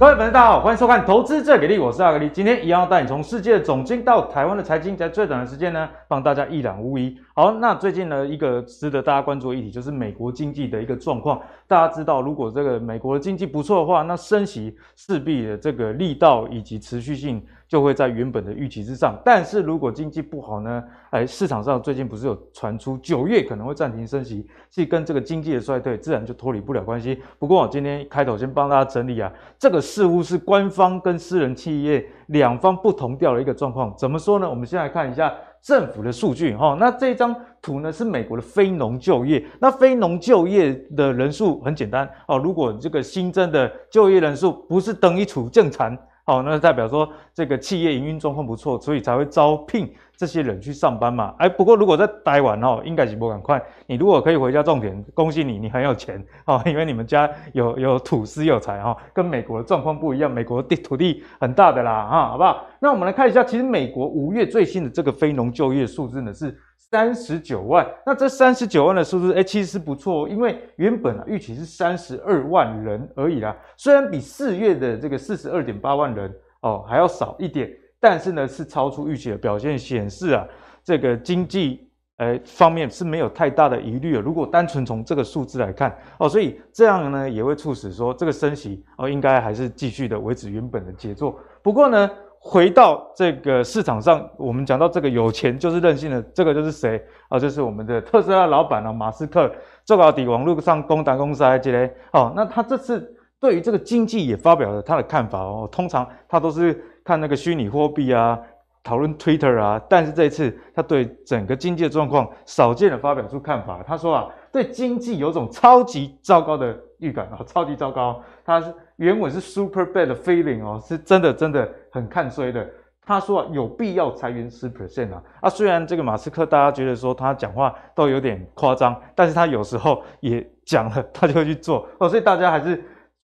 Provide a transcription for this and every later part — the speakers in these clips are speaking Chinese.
各位朋友，大家好，欢迎收看《投资最给力》，我是阿格力，今天一样要带你从世界的总经到台湾的财经，在最短的时间呢，帮大家一览无遗。好，那最近呢，一个值得大家关注的议题，就是美国经济的一个状况。大家知道，如果这个美国的经济不错的话，那升息势必的这个力道以及持续性。就会在原本的预期之上，但是如果经济不好呢？哎，市场上最近不是有传出九月可能会暂停升息，是跟这个经济的衰退自然就脱离不了关系。不过我今天开头先帮大家整理啊，这个似乎是官方跟私人企业两方不同调的一个状况。怎么说呢？我们先来看一下政府的数据哈。那这张图呢是美国的非农就业，那非农就业的人数很简单哦，如果这个新增的就业人数不是等于处正常。哦，那代表说这个企业营运状况不错，所以才会招聘。这些人去上班嘛？哎，不过如果再待完哦，应该是不赶快。你如果可以回家种田，恭喜你，你很有钱哦，因为你们家有有土，司有财哈。跟美国的状况不一样，美国地土地很大的啦，哈，好不好？那我们来看一下，其实美国五月最新的这个非农就业数字呢是三十九万，那这三十九万的数字，哎，其实是不错，因为原本啊预期是三十二万人而已啦，虽然比四月的这个四十二点八万人哦还要少一点。但是呢，是超出预期的表现，显示啊，这个经济诶方面是没有太大的疑虑的。如果单纯从这个数字来看哦，所以这样呢也会促使说这个升息哦，应该还是继续的维持原本的节奏。不过呢，回到这个市场上，我们讲到这个有钱就是任性的，这个就是谁啊？就是我们的特斯拉老板啊，马斯克。做到底网络上攻打司杀起类哦，那他这次对于这个经济也发表了他的看法哦。通常他都是。看那个虚拟货币啊，讨论 Twitter 啊，但是这次他对整个经济状况少见的发表出看法。他说啊，对经济有种超级糟糕的预感啊，超级糟糕。他原文是 super bad feeling 哦，是真的，真的很看衰的。他说啊，有必要裁员十 percent 啊。啊，虽然这个马斯克大家觉得说他讲话都有点夸张，但是他有时候也讲了，他就去做哦，所以大家还是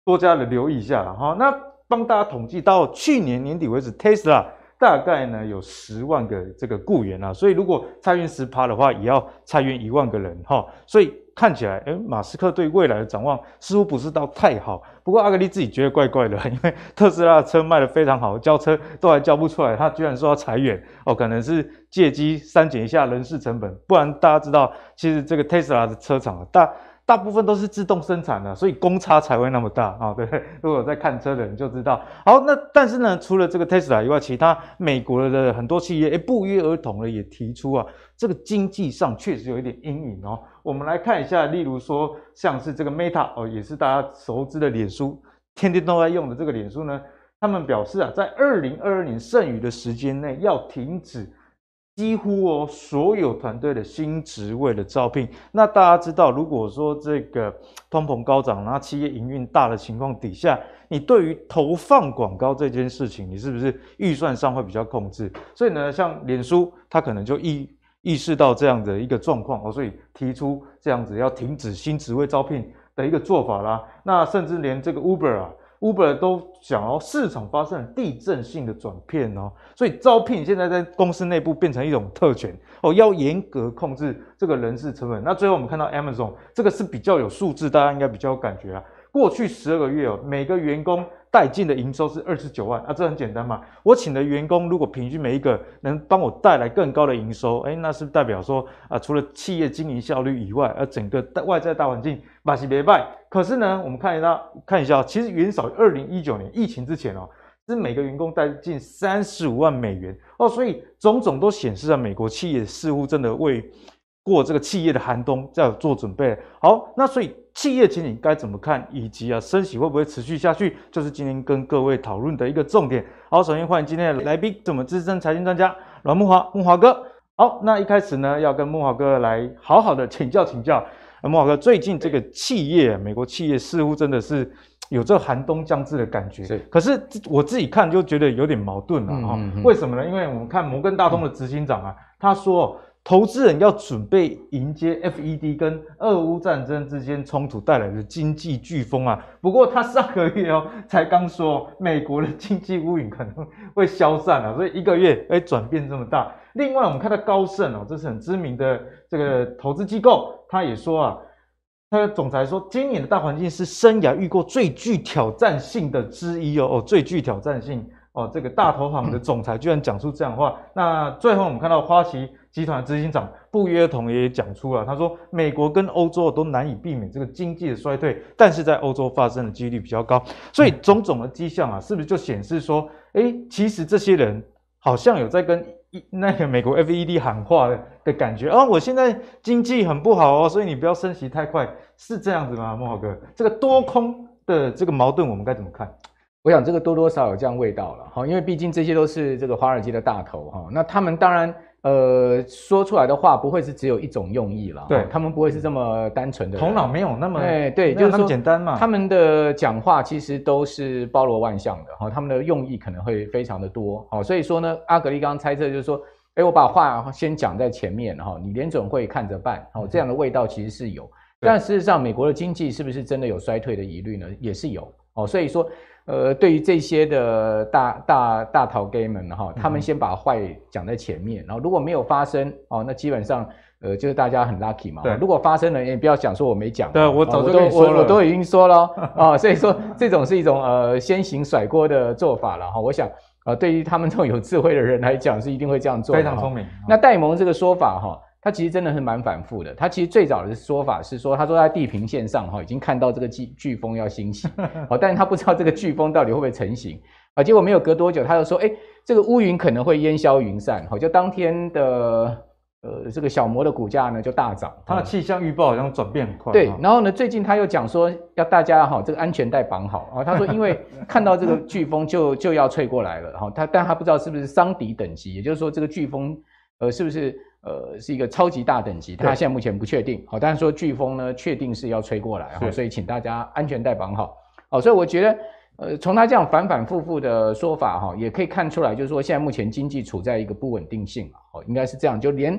多加的留意一下哈。那帮大家统计到去年年底为止，Tesla 大概呢有十万个这个雇员啊，所以如果裁员十趴的话，也要裁员一万个人哈。所以看起来，哎，马斯克对未来的展望似乎不是到太好。不过阿格利自己觉得怪怪的，因为特斯拉车卖的非常好，交车都还交不出来，他居然说要裁员哦，可能是借机删减一下人事成本，不然大家知道，其实这个 Tesla 的车厂大。大部分都是自动生产的，所以公差才会那么大啊。对，如果在看车的人就知道。好，那但是呢，除了这个 Tesla 以外，其他美国的很多企业，诶不约而同的也提出啊，这个经济上确实有一点阴影哦。我们来看一下，例如说，像是这个 Meta 哦，也是大家熟知的脸书，天天都在用的这个脸书呢，他们表示啊，在二零二二年剩余的时间内要停止。几乎哦，所有团队的新职位的招聘，那大家知道，如果说这个通膨高涨，然后企业营运大的情况底下，你对于投放广告这件事情，你是不是预算上会比较控制？所以呢，像脸书，它可能就意意识到这样的一个状况哦，所以提出这样子要停止新职位招聘的一个做法啦。那甚至连这个 Uber 啊。Uber 都想要市场发生地震性的转变哦，所以招聘现在在公司内部变成一种特权哦，要严格控制这个人事成本。那最后我们看到 Amazon 这个是比较有数字，大家应该比较有感觉啊。过去十二个月哦，每个员工。带进的营收是二十九万啊，这很简单嘛。我请的员工如果平均每一个能帮我带来更高的营收，哎，那是代表说啊，除了企业经营效率以外，而整个外在大环境马其别败。可是呢，我们看一下看一下，其实远少于二零一九年疫情之前哦，是每个员工带进三十五万美元哦，所以种种都显示啊，美国企业似乎真的为。过这个企业的寒冬，在做准备。好，那所以企业前景该怎么看，以及啊，升息会不会持续下去，就是今天跟各位讨论的一个重点。好，首先欢迎今天的来宾，怎么资深财经专家阮木华，木华哥。好，那一开始呢，要跟木华哥来好好的请教请教。木华哥，最近这个企业，美国企业似乎真的是有这寒冬将至的感觉。是。可是我自己看就觉得有点矛盾了哈。为什么呢？因为我们看摩根大通的执行长啊，他说。投资人要准备迎接 FED 跟俄乌战争之间冲突带来的经济飓风啊！不过他上个月哦 才刚说美国的经济乌云可能会消散啊，所以一个月哎转变这么大。另外我们看到高盛哦，这是很知名的这个投资机构，他也说啊，他的总裁说今年的大环境是生涯遇过最具挑战性的之一哦哦，最具挑战性哦！这个大投行的总裁居然讲出这样的话。那最后我们看到花旗。集团的执行长不约而同也讲出了，他说：“美国跟欧洲都难以避免这个经济的衰退，但是在欧洲发生的几率比较高。所以种种的迹象啊，是不是就显示说，哎，其实这些人好像有在跟一那个美国 F E D 喊话的的感觉？啊，我现在经济很不好哦，所以你不要升息太快，是这样子吗？孟豪哥，这个多空的这个矛盾，我们该怎么看？我想这个多多少有这样味道了哈，因为毕竟这些都是这个华尔街的大头哈，那他们当然。呃，说出来的话不会是只有一种用意了，对他们不会是这么单纯的，头脑没有那么，哎，对，就是那么简单嘛。他们的讲话其实都是包罗万象的哈，他们的用意可能会非常的多，好，所以说呢，阿格力刚刚猜测就是说，哎，我把话先讲在前面哈，你连总会看着办，好，这样的味道其实是有，但事实上，美国的经济是不是真的有衰退的疑虑呢？也是有，哦，所以说。呃，对于这些的大大大逃 gay 们哈，他们先把坏讲在前面，然后如果没有发生哦，那基本上呃就是大家很 lucky 嘛。对，如果发生了，也不要讲说我没讲。对，我早就说我我都已经说了啊，所以说这种是一种呃先行甩锅的做法了哈。我想呃，对于他们这种有智慧的人来讲，是一定会这样做，非常聪明。那戴蒙这个说法哈。他其实真的是蛮反复的。他其实最早的说法是说，他说在地平线上哈，已经看到这个巨飓风要兴起，但是他不知道这个飓风到底会不会成型啊。结果没有隔多久，他又说，哎，这个乌云可能会烟消云散，好，就当天的呃这个小摩的股价呢就大涨。他的气象预报好像转变很快。对，然后呢，最近他又讲说要大家哈这个安全带绑好啊。他说因为看到这个飓风就就要吹过来了，哈、他但他不知道是不是桑迪等级，也就是说这个飓风呃是不是。呃，是一个超级大等级，他现在目前不确定。好，但是说飓风呢，确定是要吹过来，所以请大家安全带绑好。好，所以我觉得，呃，从他这样反反复复的说法哈，也可以看出来，就是说现在目前经济处在一个不稳定性好，应该是这样，就连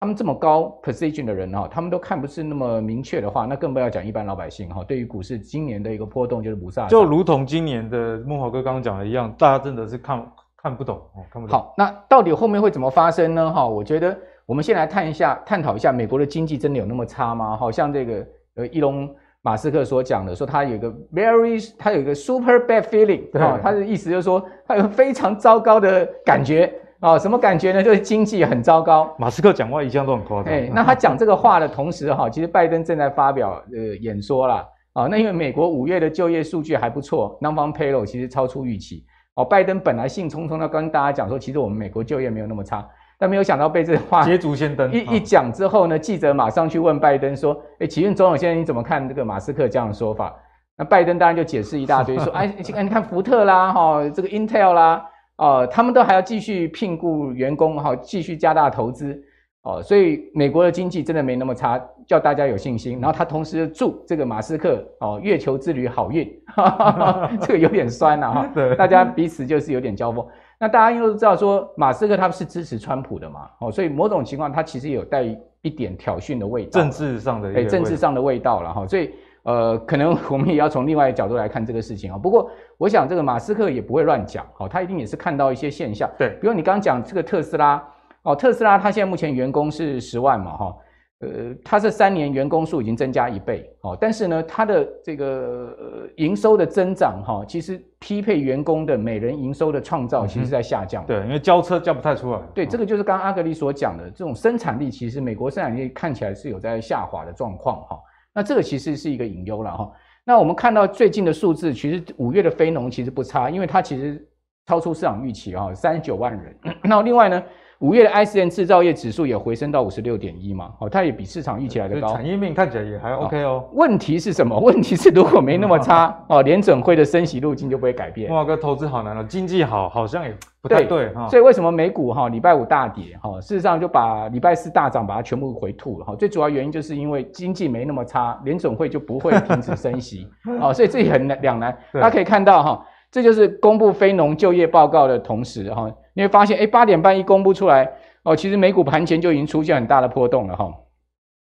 他们这么高 position 的人哈，他们都看不是那么明确的话，那更不要讲一般老百姓哈。对于股市今年的一个波动，就是不咋。就如同今年的木豪哥刚刚讲的一样，大家真的是看看不懂，看不懂。好，那到底后面会怎么发生呢？哈，我觉得。我们先来探一下，探讨一下，美国的经济真的有那么差吗？好像这个呃，伊隆马斯克所讲的，说他有一个 very，他有一个 super bad feeling，哈，他的意思就是说他有非常糟糕的感觉啊，什么感觉呢？就是经济很糟糕。马斯克讲话一向都很夸张。哎，那他讲这个话的同时，哈，其实拜登正在发表呃演说啦。啊。那因为美国五月的就业数据还不错，non-farm payroll 其实超出预期。哦，拜登本来兴冲冲的跟大家讲说，其实我们美国就业没有那么差。但没有想到被这话捷足先登一一讲之后呢，记者马上去问拜登说：“哎，奇云总统先生，你怎么看这个马斯克这样的说法？”那拜登当然就解释一大堆，说：“哎，你看福特啦，哈，这个 Intel 啦，啊，他们都还要继续聘雇员工，哈，继续加大投资。”哦，所以美国的经济真的没那么差，叫大家有信心。然后他同时祝这个马斯克哦，月球之旅好运，这个有点酸了哈。大家彼此就是有点交锋。那大家又知道说马斯克他是支持川普的嘛？哦，所以某种情况他其实有带一点挑衅的味道，政治上的，哎，政治上的味道了哈。所以呃，可能我们也要从另外一个角度来看这个事情啊。不过我想这个马斯克也不会乱讲，哦，他一定也是看到一些现象，对，比如你刚刚讲这个特斯拉。哦，特斯拉它现在目前员工是十万嘛，哈，呃，它这三年员工数已经增加一倍，哦，但是呢，它的这个呃营收的增长，哈，其实匹配员工的每人营收的创造，其实是在下降。对，因为交车交不太出来。对，这个就是刚刚阿格丽所讲的这种生产力，其实美国生产力看起来是有在下滑的状况，哈，那这个其实是一个隐忧了，哈。那我们看到最近的数字，其实五月的非农其实不差，因为它其实超出市场预期啊，三十九万人。那另外呢？五月的 ISM 制造业指数也回升到五十六点一嘛，哦，它也比市场预期来的高。产业面看起来也还 OK 哦。问题是什么？问题是如果没那么差哦，联准会的升息路径就不会改变。哇，华哥，投资好难哦，经济好好像也不太对哈。所以为什么美股哈礼拜五大跌？哈，事实上就把礼拜四大涨把它全部回吐了哈。最主要原因就是因为经济没那么差，联准会就不会停止升息啊。所以这也很难两难。大家可以看到哈，这就是公布非农就业报告的同时哈。因为发现哎，八点半一公布出来哦，其实美股盘前就已经出现很大的波动了哈。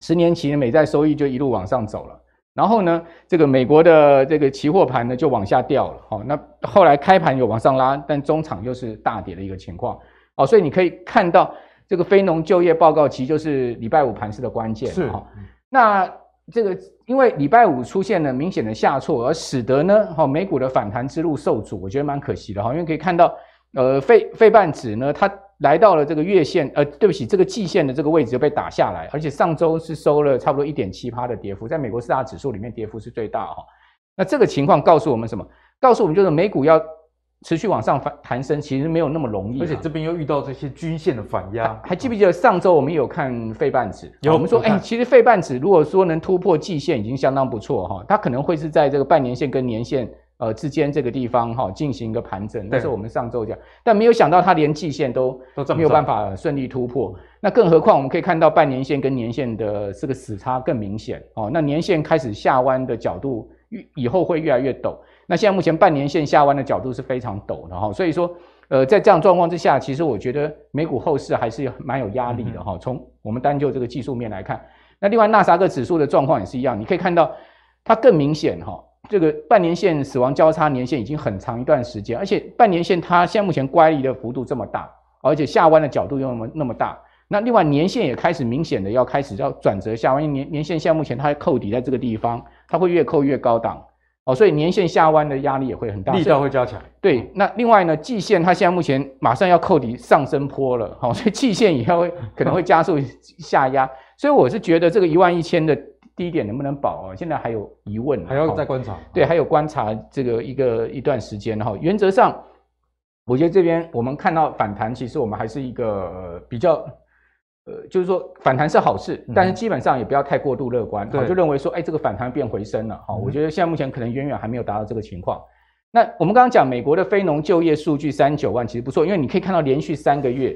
十年期的美债收益就一路往上走了，然后呢，这个美国的这个期货盘呢就往下掉了哈。那后来开盘有往上拉，但中场又是大跌的一个情况哦。所以你可以看到这个非农就业报告其实就是礼拜五盘市的关键是哈。那这个因为礼拜五出现了明显的下挫，而使得呢，哈美股的反弹之路受阻，我觉得蛮可惜的哈。因为可以看到。呃，费费半指呢，它来到了这个月线，呃，对不起，这个季线的这个位置就被打下来，而且上周是收了差不多一点七趴的跌幅，在美国四大指数里面跌幅是最大哈。那这个情况告诉我们什么？告诉我们就是美股要持续往上反弹升，其实没有那么容易，而且这边又遇到这些均线的反压。还记不记得上周我们有看费半指？有，我们说，哎，其实费半指如果说能突破季线，已经相当不错哈。它可能会是在这个半年线跟年线。呃，之间这个地方哈，进行一个盘整，那是我们上周讲，但没有想到它连季线都都没有办法顺利突破，那更何况我们可以看到半年线跟年线的这个死差更明显哦。那年线开始下弯的角度，以后会越来越陡。那现在目前半年线下弯的角度是非常陡的哈，所以说，呃，在这样状况之下，其实我觉得美股后市还是蛮有压力的哈。从我们单就这个技术面来看，那另外纳斯达克指数的状况也是一样，你可以看到它更明显哈。这个半年线死亡交叉年限已经很长一段时间，而且半年线它现在目前乖离的幅度这么大，而且下弯的角度又那么那么大。那另外年限也开始明显的要开始要转折下弯，年年线现在目前它扣底在这个地方，它会越扣越高档哦，所以年限下弯的压力也会很大，力道会加强。对，那另外呢，季线它现在目前马上要扣底上升坡了，好，所以季线也会可能会加速下压。所以我是觉得这个一万一千的。第一点能不能保啊？现在还有疑问，还要再观察。对，还有观察这个一个一段时间哈。原则上，我觉得这边我们看到反弹，其实我们还是一个比较呃，就是说反弹是好事，但是基本上也不要太过度乐观，就认为说，哎，这个反弹变回升了哈。我觉得现在目前可能远远还没有达到这个情况。那我们刚刚讲美国的非农就业数据三九万其实不错，因为你可以看到连续三个月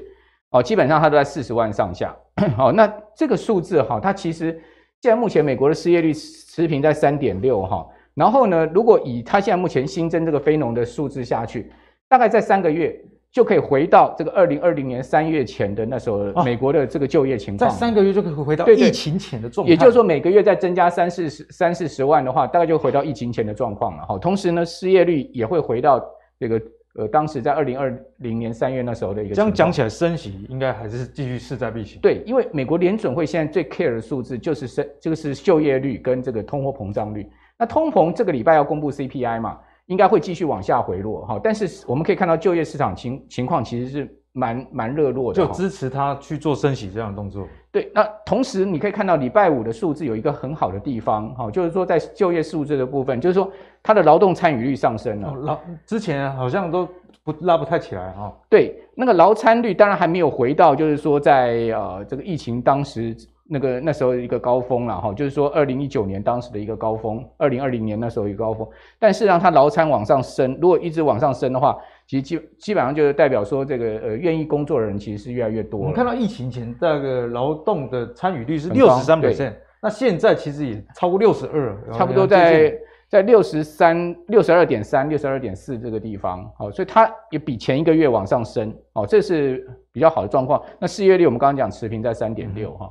哦，基本上它都在四十万上下。好，那这个数字哈，它其实。现在目前美国的失业率持平在三点六哈，然后呢，如果以它现在目前新增这个非农的数字下去，大概在三个月就可以回到这个二零二零年三月前的那时候美国的这个就业情况，在三个月就可以回到疫情前的状，也就是说每个月再增加三四十三四十万的话，大概就回到疫情前的状况了哈。同时呢，失业率也会回到这个。呃，当时在二零二零年三月那时候的一个，这样讲起来，升息应该还是继续势在必行。对，因为美国联准会现在最 care 的数字就是升，这个是就业率跟这个通货膨胀率。那通膨这个礼拜要公布 CPI 嘛，应该会继续往下回落哈。但是我们可以看到就业市场情情况其实是。蛮蛮热络的，就支持他去做升息这样的动作。对，那同时你可以看到礼拜五的数字有一个很好的地方，哈，就是说在就业数字的部分，就是说它的劳动参与率上升了。劳之前好像都不拉不太起来哈，对，那个劳参率当然还没有回到，就是说在呃这个疫情当时那个那时候一个高峰了哈，就是说二零一九年当时的一个高峰，二零二零年那时候一个高峰，但是让它劳参往上升，如果一直往上升的话。其实基基本上就是代表说，这个呃，愿意工作的人其实是越来越多。我们看到疫情前那个劳动的参与率是六十三点%，那现在其实也超过六十二，差不多在在六十三六十二点三六十二点四这个地方。好，所以它也比前一个月往上升，好，这是比较好的状况。那失业率我们刚刚讲持平在三点六哈。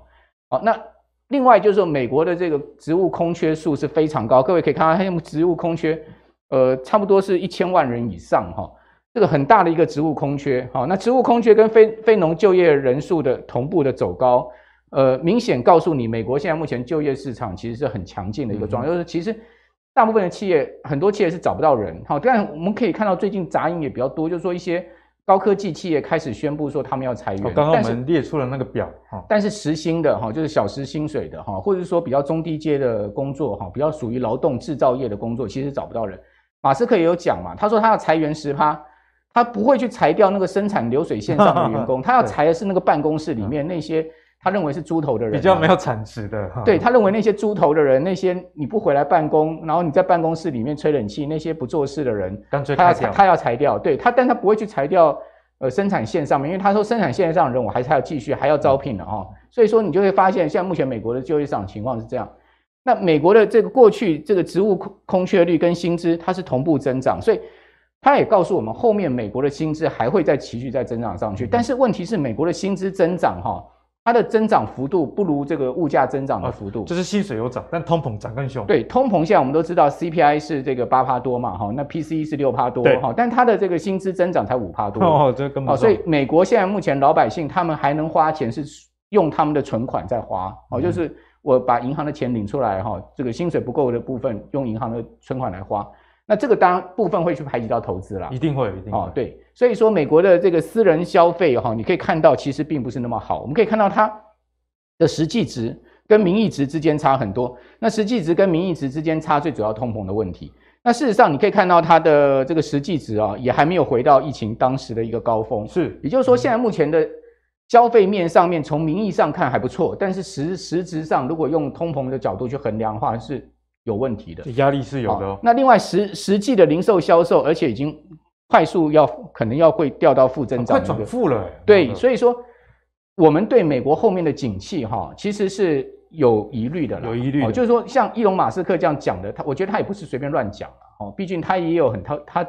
好，那另外就是说，美国的这个职务空缺数是非常高，各位可以看到，它用职务空缺，呃，差不多是一千万人以上哈。这个很大的一个职务空缺，好，那职务空缺跟非非农就业人数的同步的走高，呃，明显告诉你，美国现在目前就业市场其实是很强劲的一个状态。就是其实大部分的企业，很多企业是找不到人，好，但我们可以看到最近杂音也比较多，就是说一些高科技企业开始宣布说他们要裁员。刚刚我们列出了那个表，哈，但是时薪的哈，就是小时薪水的哈，或者说比较中低阶的工作哈，比较属于劳动制造业的工作，其实找不到人。马斯克也有讲嘛，他说他要裁员十趴。他不会去裁掉那个生产流水线上的员工，他要裁的是那个办公室里面那些他认为是猪头的人，比较没有产值的。对，他认为那些猪头的人，那些你不回来办公，然后你在办公室里面吹冷气，那些不做事的人，他要他要裁掉。对他，但他不会去裁掉呃生产线上面，因为他说生产线上的人我还是要继续，还要招聘的哈。所以说你就会发现，现在目前美国的就业市场情况是这样。那美国的这个过去这个职务空空缺率跟薪资它是同步增长，所以。他也告诉我们，后面美国的薪资还会再持续在增长上去。但是问题是，美国的薪资增长，哈，它的增长幅度不如这个物价增长的幅度。就是薪水有涨，但通膨涨更凶。对，通膨现在我们都知道 CPI 是这个八趴多嘛，哈，那 PCE 是六趴多哈，但它的这个薪资增长才五趴多。哦，这根本。所以美国现在目前老百姓他们还能花钱是用他们的存款在花，哦，就是我把银行的钱领出来，哈，这个薪水不够的部分用银行的存款来花。那这个当然部分会去排挤到投资了，一定会，一定哦，对，所以说美国的这个私人消费哈，你可以看到其实并不是那么好，我们可以看到它的实际值跟名义值之间差很多，那实际值跟名义值之间差最主要通膨的问题。那事实上你可以看到它的这个实际值啊，也还没有回到疫情当时的一个高峰，是，也就是说现在目前的消费面上面从名义上看还不错，但是实实质上如果用通膨的角度去衡量的话是。有问题的，压力是有的。那另外实实际的零售销售，而且已经快速要，可能要会掉到负增长，快转负了。对，所以说我们对美国后面的景气哈，其实是有疑虑的。有疑虑，就是说像伊隆马斯克这样讲的，他我觉得他也不是随便乱讲了。哦，毕竟他也有很他他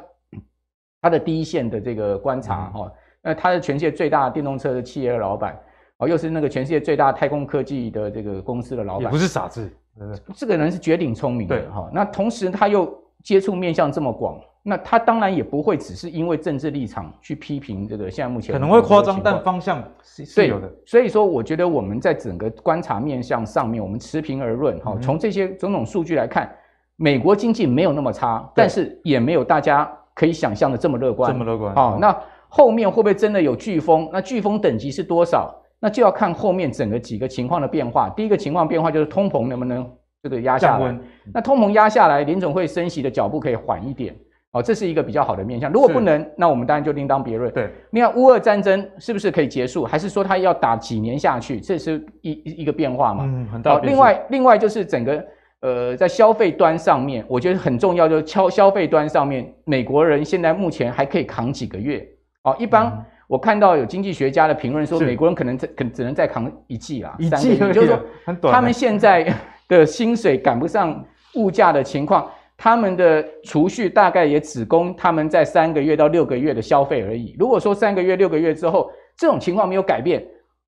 他的第一线的这个观察哈。那他是全世界最大电动车的企业老板哦，又是那个全世界最大太空科技的这个公司的老板，不是傻子。呃，这个人是绝顶聪明的哈。那同时他又接触面向这么广，那他当然也不会只是因为政治立场去批评，这个现在目前可能会夸张，但方向是是有的。所以说，我觉得我们在整个观察面向上面，我们持平而论哈。从这些种种数据来看，美国经济没有那么差，但是也没有大家可以想象的这么乐观。这么乐观啊？那后面会不会真的有飓风？那飓风等级是多少？那就要看后面整个几个情况的变化。第一个情况变化就是通膨能不能这个压下来。那通膨压下来，联总会升息的脚步可以缓一点哦，这是一个比较好的面向。如果不能，那我们当然就另当别论。对，你看乌俄战争是不是可以结束，还是说它要打几年下去？这是一一个变化嘛？嗯，很大。另外，另外就是整个呃，在消费端上面，我觉得很重要，就是消消费端上面，美国人现在目前还可以扛几个月哦。一般。我看到有经济学家的评论说，美国人可能只可只能再扛一季啊，一季，月，就是说，他们现在 的薪水赶不上物价的情况，他们的储蓄大概也只供他们在三个月到六个月的消费而已。如果说三个月、六个月之后这种情况没有改变，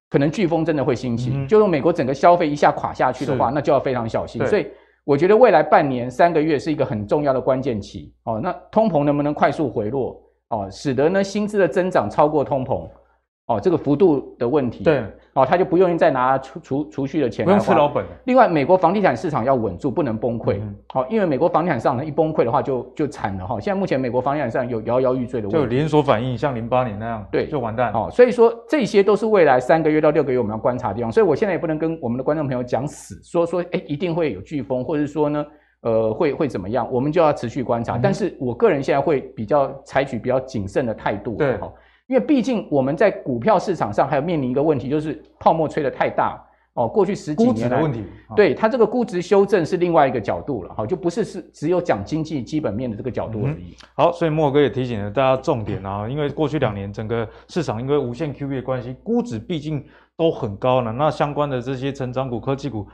可能飓风真的会兴起。就是美国整个消费一下垮下去的话，那就要非常小心。所以我觉得未来半年、三个月是一个很重要的关键期。哦，那通膨能不能快速回落？哦，使得呢薪资的增长超过通膨，哦，这个幅度的问题，对，哦，他就不愿意再拿储储储蓄的钱，不用吃老本。另外，美国房地产市场要稳住，不能崩溃。好，因为美国房地产上呢一崩溃的话，就就惨了哈。现在目前美国房地产上有摇摇欲坠的，就连锁反应，像零八年那样，对，就完蛋。好，所以说这些都是未来三个月到六个月我们要观察的地方。所以我现在也不能跟我们的观众朋友讲死，说说哎，一定会有飓风，或者是说呢。呃，会会怎么样？我们就要持续观察。但是我个人现在会比较采取比较谨慎的态度，对哈，因为毕竟我们在股票市场上还有面临一个问题，就是泡沫吹得太大哦。过去十几年的问题，对它这个估值修正是另外一个角度了哈，就不是是只有讲经济基本面的这个角度而已。好，所以莫哥也提醒了大家重点啊，因为过去两年整个市场因为无限 Q 币的关系，估值毕竟都很高了，那相关的这些成长股、科技股。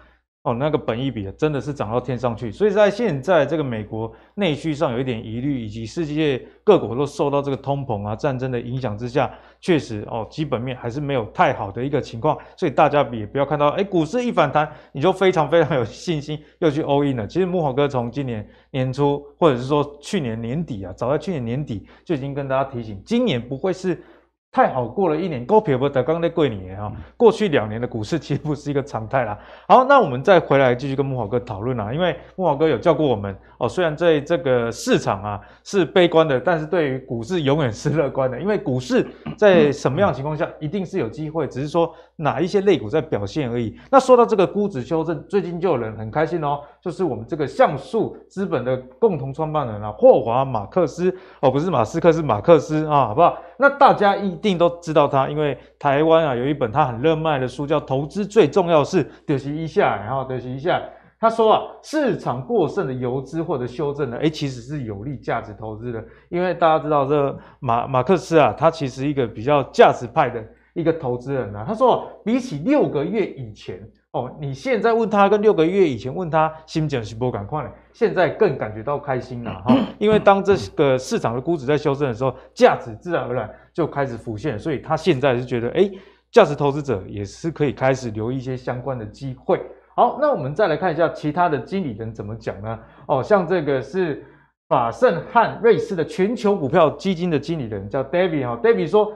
哦，那个本益比真的是涨到天上去，所以在现在这个美国内需上有一点疑虑，以及世界各国都受到这个通膨啊、战争的影响之下，确实哦，基本面还是没有太好的一个情况，所以大家也不要看到哎，股市一反弹你就非常非常有信心又去欧 n 了。其实木华哥从今年年初，或者是说去年年底啊，早在去年年底就已经跟大家提醒，今年不会是。太好过了一年，高皮也不得刚在贵你啊、哈，过去两年的股市其实不是一个常态啦。好，那我们再回来继续跟木华哥讨论啦，因为木华哥有教过我们哦，虽然在这个市场啊是悲观的，但是对于股市永远是乐观的，因为股市在什么样情况下一定是有机会，只是说哪一些类股在表现而已。那说到这个估值修正，最近就有人很开心哦。就是我们这个像素资本的共同创办人啊，霍华马克斯哦，不是马斯克，是马克斯啊，好不好？那大家一定都知道他，因为台湾啊有一本他很热卖的书叫《投资最重要是》，得席一下，然后得席一下，他说啊，市场过剩的游资或者修正呢，哎，其实是有利价值投资的，因为大家知道这马马克斯啊，他其实一个比较价值派的一个投资人啊，他说啊，比起六个月以前。哦，你现在问他跟六个月以前问他，心情是不赶快了？现在更感觉到开心了哈。因为当这个市场的估值在修正的时候，价值自然而然就开始浮现，所以他现在是觉得，哎，价值投资者也是可以开始留一些相关的机会。好，那我们再来看一下其他的经理人怎么讲呢？哦，像这个是法盛和瑞士的全球股票基金的经理人叫 David 哈，David 说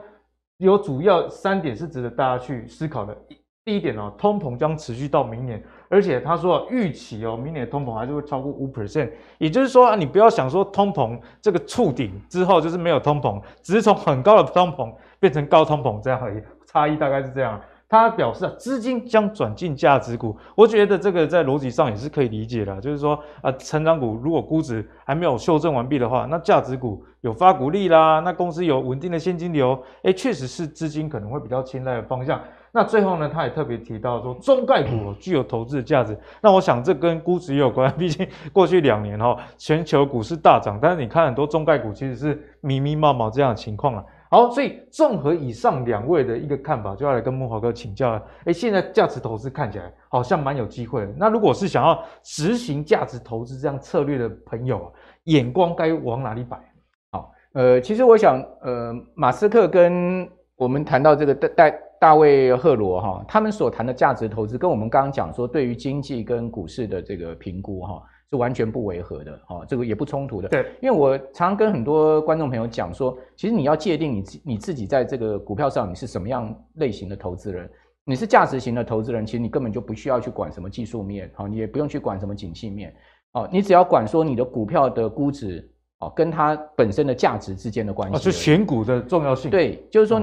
有主要三点是值得大家去思考的。第一点哦，通膨将持续到明年，而且他说预期哦，明年的通膨还是会超过五 percent，也就是说啊，你不要想说通膨这个触顶之后就是没有通膨，只是从很高的通膨变成高通膨，这样差异大概是这样。他表示啊，资金将转进价值股，我觉得这个在逻辑上也是可以理解的，就是说啊，成长股如果估值还没有修正完毕的话，那价值股有发股利啦，那公司有稳定的现金流，哎，确实是资金可能会比较青睐的方向。那最后呢，他也特别提到说，中概股具有投资价值。那我想这跟估值也有关，毕竟过去两年哈，全球股市大涨，但是你看很多中概股其实是迷迷茂茂这样的情况了。好，所以综合以上两位的一个看法，就要来跟木华哥请教了。哎，现在价值投资看起来好像蛮有机会。那如果是想要执行价值投资这样策略的朋友，眼光该往哪里摆？好，呃，其实我想，呃，马斯克跟我们谈到这个大大大卫赫罗哈，他们所谈的价值投资跟我们刚刚讲说对于经济跟股市的这个评估哈，是完全不违和的哈，这个也不冲突的。对，因为我常常跟很多观众朋友讲说，其实你要界定你你自己在这个股票上你是什么样类型的投资人，你是价值型的投资人，其实你根本就不需要去管什么技术面好，你也不用去管什么景气面啊，你只要管说你的股票的估值啊，跟它本身的价值之间的关系。是选股的重要性。对，就是说。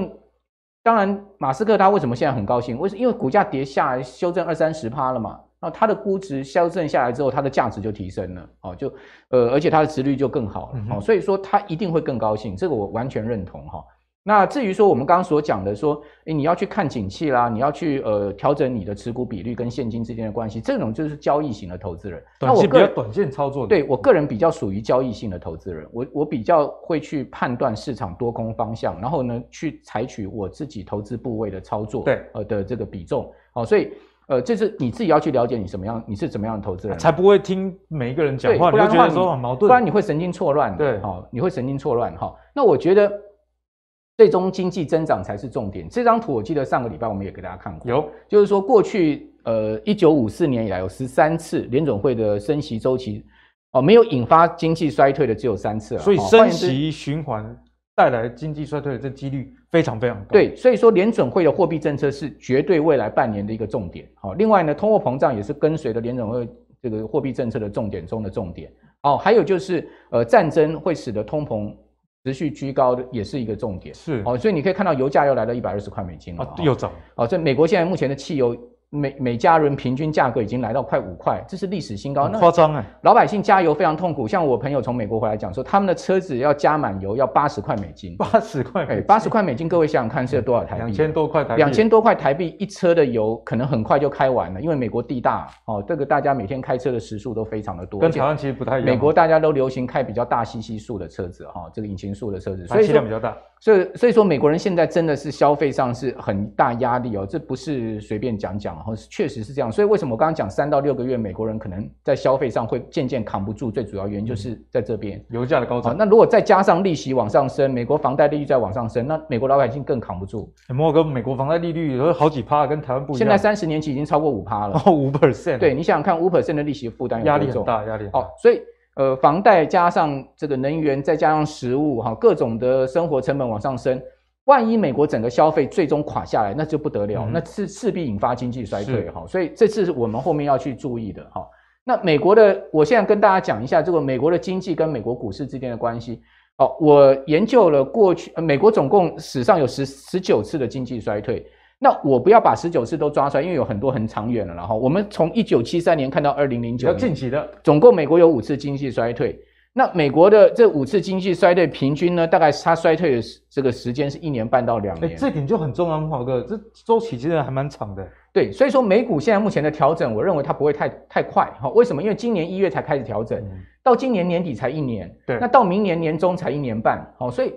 当然，马斯克他为什么现在很高兴？为什么？因为股价跌下来，修正二三十趴了嘛。那他的估值修正下来之后，他的价值就提升了，哦，就呃，而且他的值率就更好了，哦，所以说他一定会更高兴。这个我完全认同，哈。那至于说我们刚刚所讲的，说诶你要去看景气啦，你要去呃调整你的持股比率跟现金之间的关系，这种就是交易型的投资人。那我比较短线操作。对我个人比较属于交易性的投资人，我我比较会去判断市场多空方向，然后呢去采取我自己投资部位的操作，对，呃的这个比重。好，所以呃这是你自己要去了解你什么样，你是怎么样的投资人，才不会听每一个人讲话，你就觉得说很矛盾，不然你会神经错乱的，对，哦，你会神经错乱哈。那我觉得。最终经济增长才是重点。这张图我记得上个礼拜我们也给大家看过，有就是说过去呃一九五四年以来有十三次联准会的升息周期，哦，没有引发经济衰退的只有三次了。所以升息循环带来经济衰退的这几率非常非常高。对，所以说联准会的货币政策是绝对未来半年的一个重点。哦，另外呢，通货膨胀也是跟随着联准会这个货币政策的重点中的重点。哦，还有就是呃战争会使得通膨。持续居高的也是一个重点，是哦，所以你可以看到油价又来到一百二十块美金了又涨哦。这美国现在目前的汽油。每每家人平均价格已经来到快五块，这是历史新高。夸张哎！老百姓加油非常痛苦。像我朋友从美国回来讲说，他们的车子要加满油要八十块美金。八十块美，八十块美金，各位想想看，是有多少台？两千多块台。两千多块台币一车的油，可能很快就开完了，因为美国地大哦，这个大家每天开车的时速都非常的多。跟台湾其实不太一样。美国大家都流行开比较大吸气数的车子哈，这个引擎数的车子，所以量比较大。所以，所以说美国人现在真的是消费上是很大压力哦，这不是随便讲讲，然是确实是这样。所以为什么我刚刚讲三到六个月，美国人可能在消费上会渐渐扛不住？最主要原因就是在这边油价的高涨。那如果再加上利息往上升，美国房贷利率再往上升，那美国老百姓更扛不住。莫哥，美国房贷利率有好几趴，跟台湾不一样。现在三十年期已经超过五趴了，哦，五 percent。对你想想看，五 percent 的利息负担压力很大？压力哦，所以。呃，房贷加上这个能源，再加上食物，哈，各种的生活成本往上升。万一美国整个消费最终垮下来，那就不得了，那是势必引发经济衰退，哈。所以这次是我们后面要去注意的，哈。那美国的，我现在跟大家讲一下这个美国的经济跟美国股市之间的关系。哦，我研究了过去美国总共史上有十十九次的经济衰退。那我不要把十九次都抓出来，因为有很多很长远了。然后我们从一九七三年看到二零零九年，要晋级的。总共美国有五次经济衰退。那美国的这五次经济衰退平均呢，大概它衰退的这个时间是一年半到两年。哎，这点就很重要，华哥，这周期其实还蛮长的。对，所以说美股现在目前的调整，我认为它不会太太快。哈，为什么？因为今年一月才开始调整，到今年年底才一年。对，那到明年年中才一年半。好，所以。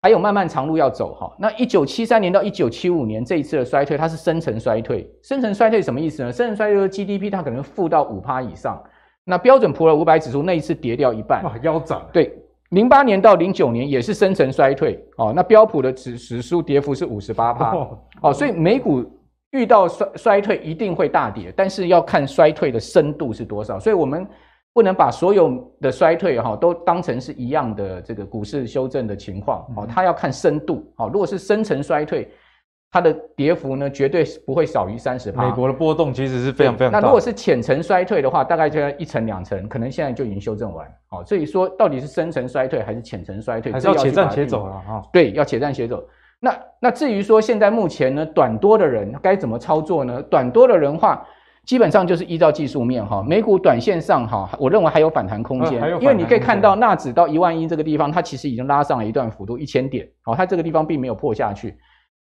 还有漫漫长路要走哈。那一九七三年到一九七五年这一次的衰退，它是深层衰退。深层衰退什么意思呢？深层衰退 GDP 它可能负到五趴以上。那标准普尔五百指数那一次跌掉一半，哇腰斩。对，零八年到零九年也是深层衰退哦。那标普的指指数跌幅是五十八趴哦。所以美股遇到衰衰退一定会大跌，但是要看衰退的深度是多少。所以我们不能把所有的衰退哈都当成是一样的这个股市修正的情况哦，它要看深度哦。如果是深层衰退，它的跌幅呢绝对不会少于三十。美国的波动其实是非常非常大。那如果是浅层衰退的话，大概就一层两层，可能现在就已经修正完哦。所以说，到底是深层衰退还是浅层衰退？还是要且战且走了哈，对，要且战且走。那那至于说现在目前呢，短多的人该怎么操作呢？短多的人话。基本上就是依照技术面哈，美股短线上哈，我认为还有反弹空间，因为你可以看到纳指到一万一这个地方，它其实已经拉上了一段幅度一千点，好，它这个地方并没有破下去。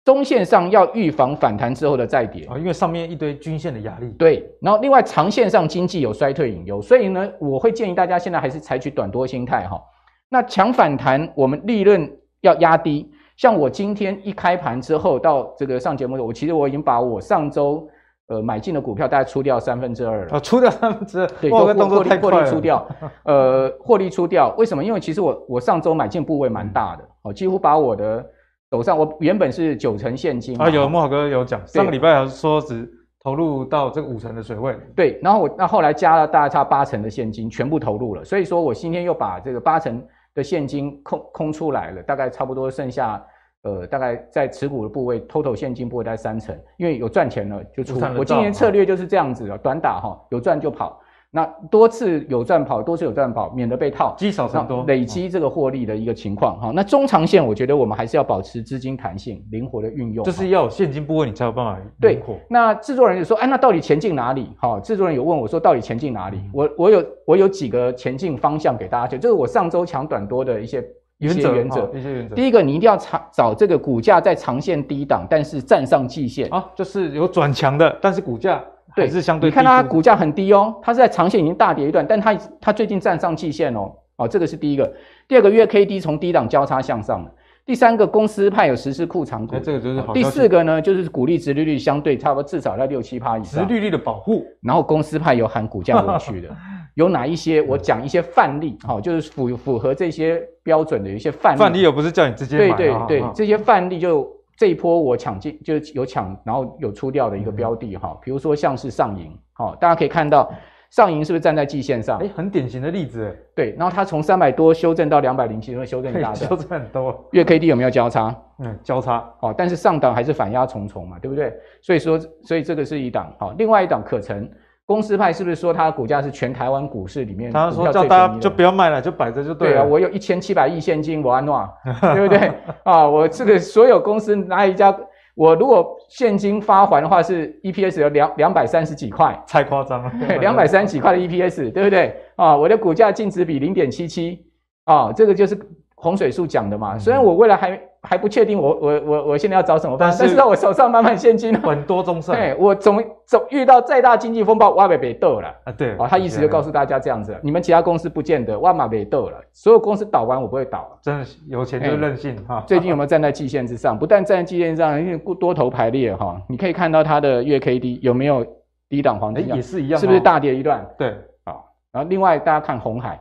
中线上要预防反弹之后的再跌啊，因为上面一堆均线的压力。对，然后另外长线上经济有衰退隐忧，所以呢，我会建议大家现在还是采取短多心态哈。那强反弹我们利润要压低，像我今天一开盘之后到这个上节目，我其实我已经把我上周。呃，买进的股票大概出掉三分之二了。啊，出掉三分之，二，对，动作太快了。获利出掉，呃，获利出掉，为什么？因为其实我我上周买进部位蛮大的，哦，几乎把我的手上我原本是九成现金。啊，有莫好哥有讲，上个礼拜是说只投入到这个五成的水位。对，然后我那后来加了大概差八成的现金，全部投入了，所以说我今天又把这个八成的现金空空出来了，大概差不多剩下。呃，大概在持股的部位，total 现金不会在三成，因为有赚钱了就出。我今年策略就是这样子的，短打哈，有赚就跑。那多次有赚跑，多次有赚跑，免得被套。积少成多，累积这个获利的一个情况哈。那中长线，我觉得我们还是要保持资金弹性、灵活的运用。就是要现金部位，你才有办法对。那制作人就说，哎，那到底前进哪里？哈，制作人有问我说，到底前进哪里？我我有我有几个前进方向给大家，就是我上周抢短多的一些。原则，一些原则。第一个，你一定要长找这个股价在长线低档，但是站上季线。啊，就是有转强的，但是股价对是相对。你看它股价很低哦，它是在长线已经大跌一段，但它它最近站上季线哦。哦，这个是第一个。第二个，月 K D 从低档交叉向上了。第三个，公司派有实施库藏股。哎，这个是好。第四个呢，就是股利值利率相对差不多至少在六七趴以上。值利率的保护。然后公司派有含股价过去的。有哪一些？我讲一些范例，好，就是符符合这些标准的，一些范例。范例又不是叫你直接买。对对对，这些范例就这一波我抢进，就有抢，然后有出掉的一个标的哈。比如说像是上银，好，大家可以看到上银是不是站在季线上？哎，很典型的例子。对，然后它从三百多修正到两百零七，因为修正大，修正很多。月 K D 有没有交叉？嗯，交叉。哦，但是上档还是反压重重嘛，对不对？所以说，所以这个是一档。好，另外一档可成。公司派是不是说它的股价是全台湾股市里面？他说叫大家就不要卖了，就摆着就对。对啊，我有一千七百亿现金，我安哪，对不对？啊，我这个所有公司哪一家，我如果现金发还的话，是 EPS 有两两百三十几块，太夸张了，两百三十几块的 EPS，对不对？啊，我的股价净值比零点七七，啊，这个就是洪水树讲的嘛。虽然我未来还。还不确定，我我我我现在要找什么？但是在我手上慢慢现金稳很多中性。哎，我总总遇到再大经济风暴，万马北斗了啊！对啊，他意思就告诉大家这样子，你们其他公司不见得万马北斗了，所有公司倒完我不会倒，真的有钱就任性哈！最近有没有站在季线之上？不但站在季线上，因为过多头排列哈，你可以看到它的月 K D 有没有低档黄金，也是一样，是不是大跌一段？对，啊，然后另外大家看红海，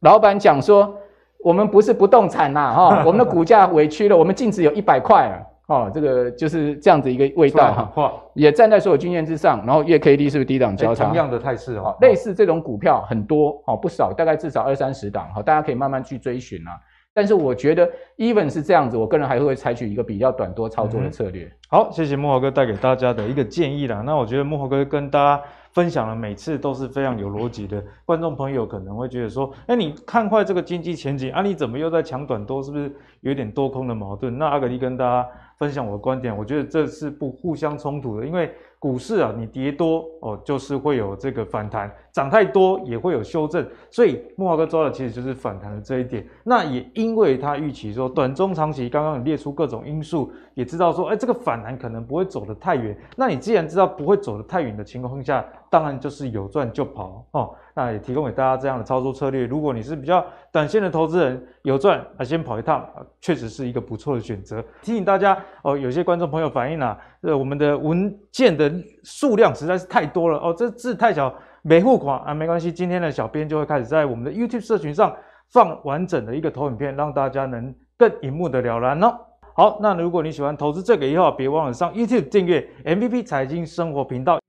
老板讲说。我们不是不动产呐，哈，我们的股价委屈了，我们净值有一百块，哦，这个就是这样子一个味道，哈，也站在所有均线之上，然后月 K D 是不是低档交叉？同样的态势，哈，类似这种股票很多，哈，不少，大概至少二三十档，哈，大家可以慢慢去追寻啊。但是我觉得，even 是这样子，我个人还会采取一个比较短多操作的策略。好，谢谢木华哥带给大家的一个建议啦。那我觉得木华哥跟大家。分享了每次都是非常有逻辑的，观众朋友可能会觉得说，哎，你看坏这个经济前景啊，你怎么又在抢短多，是不是有点多空的矛盾？那阿格力跟大家。分享我的观点，我觉得这是不互相冲突的，因为股市啊，你跌多哦，就是会有这个反弹，涨太多也会有修正，所以木华哥抓的其实就是反弹的这一点。那也因为他预期说，短中长期，刚刚你列出各种因素，也知道说，哎，这个反弹可能不会走得太远。那你既然知道不会走得太远的情况下，当然就是有赚就跑哦。那也提供给大家这样的操作策略。如果你是比较短线的投资人，有赚啊，先跑一趟啊，确实是一个不错的选择。提醒大家哦，有些观众朋友反映啊，呃，我们的文件的数量实在是太多了哦，这字太小，没付款啊，没关系，今天的小编就会开始在我们的 YouTube 社群上放完整的一个投影片，让大家能更一目了然哦。好，那如果你喜欢投资这个以后，别忘了上 YouTube 订阅 MVP 财经生活频道。